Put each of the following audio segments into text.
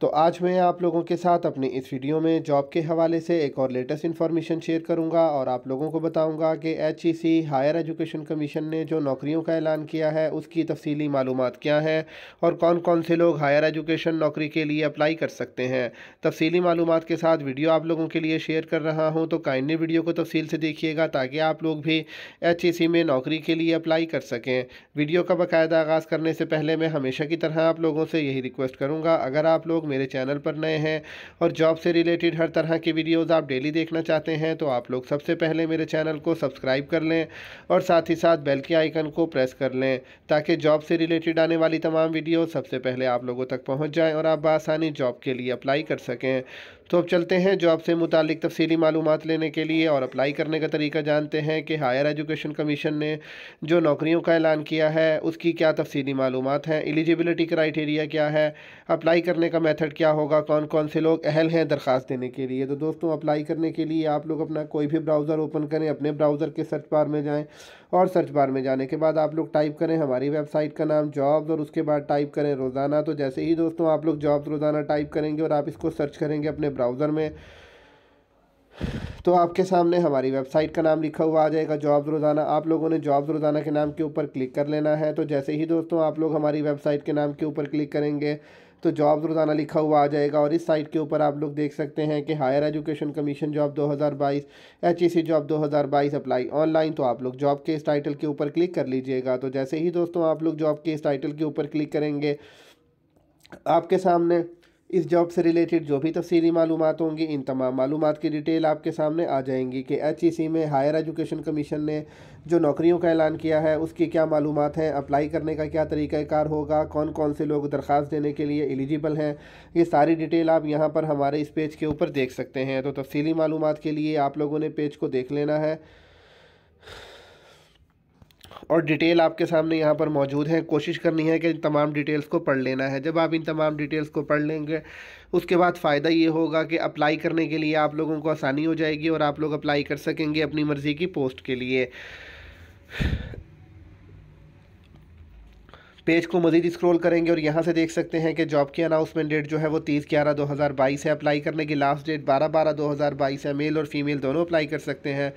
तो आज मैं आप लोगों के साथ अपने इस वीडियो में जॉब के हवाले से एक और लेटेस्ट इन्फॉर्मेशन शेयर करूंगा और आप लोगों को बताऊंगा कि एच हायर एजुकेशन कमीशन ने जो नौकरियों का ऐलान किया है उसकी तफसीली मालूम क्या है और कौन कौन से लोग हायर एजुकेशन नौकरी के लिए अप्लाई कर सकते हैं तफसीली मालूम के साथ वीडियो आप लोगों के लिए शेयर कर रहा हूँ तो काइंडली वीडियो को तफसील से देखिएगा ताकि आप लोग भी एच e में नौकरी के लिए अप्लाई कर सकें वीडियो का बाकायदा आगाज़ करने से पहले मैं हमेशा की तरह आप लोगों से यही रिक्वेस्ट करूँगा अगर आप लोग मेरे चैनल पर नए हैं और जॉब से रिलेटेड हर तरह की वीडियोस आप डेली देखना चाहते हैं तो आप लोग सबसे पहले मेरे चैनल को सब्सक्राइब कर लें और साथ ही साथ बेल के आइकन को प्रेस कर लें ताकि जॉब से रिलेटेड आने वाली तमाम वीडियो सबसे पहले आप लोगों तक पहुँच जाएँ और आप बसानी जॉब के लिए अप्लाई कर सकें तो अब चलते हैं जॉब से मुतलिक तफसली मालूम लेने के लिए और अप्लाई करने का तरीका जानते हैं कि हायर एजुकेशन कमीशन ने जो नौकरियों का ऐलान किया है उसकी क्या तफसली मालूम है एलिजिबिलिटी क्राइटेरिया क्या है अप्लाई करने का मेथड क्या होगा कौन कौन से लोग अहल हैं दरख्वास्त देने के लिए तो दोस्तों अप्लाई करने के लिए आप लोग अपना कोई भी ब्राउज़र ओपन करें अपने ब्राउज़र के सर्च बार में जाएं और सर्च बार में जाने के बाद आप लोग टाइप करें हमारी वेबसाइट का नाम जॉब्स और उसके बाद टाइप करें रोज़ाना तो जैसे ही दोस्तों आप लोग जॉब्स रोज़ाना टाइप करेंगे और आप इसको सर्च करेंगे अपने ब्राउज़र में तो आपके सामने हमारी वेबसाइट का नाम लिखा हुआ आ जाएगा जॉब्स रोज़ाना आप लोगों ने जॉब्स रोज़ाना के नाम के ऊपर क्लिक कर लेना है तो जैसे ही दोस्तों आप लोग हमारी वेबसाइट के नाम के ऊपर क्लिक करेंगे तो जॉब रोज़ाना लिखा हुआ आ जाएगा और इस साइट के ऊपर आप लोग देख सकते हैं कि higher education commission job 2022 HEC job 2022 apply online तो आप लोग जॉब के इस टाइटल के ऊपर क्लिक कर लीजिएगा तो जैसे ही दोस्तों आप लोग जॉब के इस टाइटल के ऊपर क्लिक करेंगे आपके सामने इस जॉब से रिलेटेड जो भी तफसीली मालूम होंगी इन तमाम मालूम की डिटेल आपके सामने आ जाएंगी कि एच में हायर एजुकेशन कमीशन ने जो नौकरियों का ऐलान किया है उसकी क्या मालूम हैं अप्लाई करने का क्या तरीक़ाकार होगा कौन कौन से लोग दरख्वास्त देने के लिए एलिजिबल हैं ये सारी डिटेल आप यहाँ पर हमारे इस पेज के ऊपर देख सकते हैं तो तफसली मालूम के लिए आप लोगों ने पेज को देख लेना है और डिटेल आपके सामने यहाँ पर मौजूद हैं कोशिश करनी है कि इन तमाम डिटेल्स को पढ़ लेना है जब आप इन तमाम डिटेल्स को पढ़ लेंगे उसके बाद फ़ायदा ये होगा कि अप्लाई करने के लिए आप लोगों को आसानी हो जाएगी और आप लोग अप्लाई कर सकेंगे अपनी मर्ज़ी की पोस्ट के लिए पेज को मज़ीद स्क्रॉल करेंगे और यहाँ से देख सकते हैं कि जॉब की अनाउंसमेंट डेट जो है वो तीस ग्यारह दो हज़ार बाईस है अप्लाई करने की लास्ट डेट बारह बारह दो हज़ार बाईस है मेल और फीमेल दोनों अप्लाई कर सकते हैं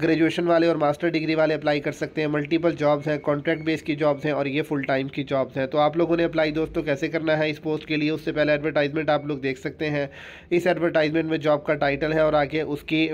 ग्रेजुएशन वाले और मास्टर डिग्री वाले अप्लाई कर सकते हैं मल्टीपल जॉब्स हैं कॉन्ट्रैक्ट बेस की जॉब्स हैं और ये फुल टाइम की जॉब्स हैं तो आप लोगों ने अप्लाई दोस्तों कैसे करना है इस पोस्ट के लिए उससे पहले एडवर्टाइजमेंट आप लोग देख सकते हैं इस एडवर्टाइजमेंट में जॉब का टाइटल है और आगे उसकी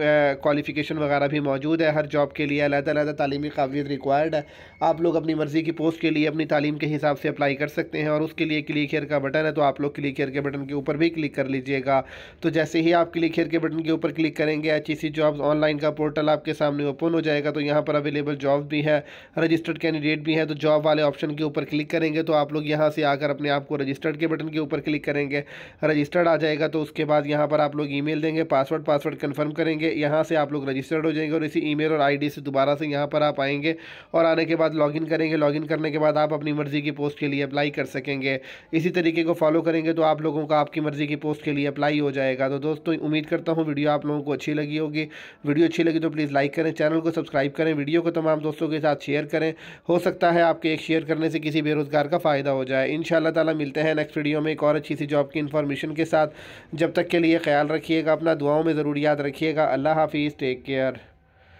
क्वालिफिकेशन वगैरह भी मौजूद है हर जॉब के लिए अलहदा अलहदा तलीमी काबिलियत रिक्वायर्ड है आप लोग अपनी मर्ज़ी की पोस्ट के लिए अपनी तालीम के हिसाब से अप्लाई कर सकते हैं और उसके लिए क्लिक हेयर का बटन है तो आप लोग क्लिक हेयर के बटन के ऊपर भी क्लिक कर लीजिएगा तो जैसे ही आप क्लिक हेयर के बटन के ऊपर क्लिक करेंगे एच ई जॉब्स ऑनलाइन का पोर्टल आपके साथ सामने ओपन हो जाएगा तो यहाँ पर अवेलेबल जॉब भी है रजिस्टर्ड कैंडिडेट भी है तो जॉब वाले ऑप्शन के ऊपर क्लिक करेंगे तो आप लोग यहाँ से आकर अपने आप को रजिस्टर्ड के बटन के ऊपर क्लिक करेंगे रजिस्टर्ड आ जाएगा तो उसके बाद यहाँ पर आप लोग ई देंगे पासवर्ड पासवर्ड कन्फर्म करेंगे यहाँ से आप लोग रजिस्टर्ड हो जाएंगे और इसी ई और आई से दोबारा से यहाँ पर आप आएंगे और आने के बाद लॉग करेंगे लॉग करने के बाद आप अपनी मर्ज़ी की पोस्ट के लिए अप्लाई कर सकेंगे इसी तरीके को फॉलो करेंगे तो आप लोगों का आपकी मर्ज़ी की पोस्ट के लिए अप्लाई हो जाएगा तो दोस्तों उम्मीद करता हूँ वीडियो आप लोगों को अच्छी लगी होगी वीडियो अच्छी लगी तो प्लीज़ लाइक करें चैनल को सब्सक्राइब करें वीडियो को तमाम दोस्तों के साथ शेयर करें हो सकता है आपके एक शेयर करने से किसी बेरोज़गार का फ़ायदा हो जाए इन ताला मिलते हैं नेक्स्ट वीडियो में एक और अच्छी सी जॉब की इन्फॉर्मेशन के साथ जब तक के लिए ख्याल रखिएगा अपना दुआओं में ज़रूर याद रखिएगा अल्लाह हाफिज़ टेक केयर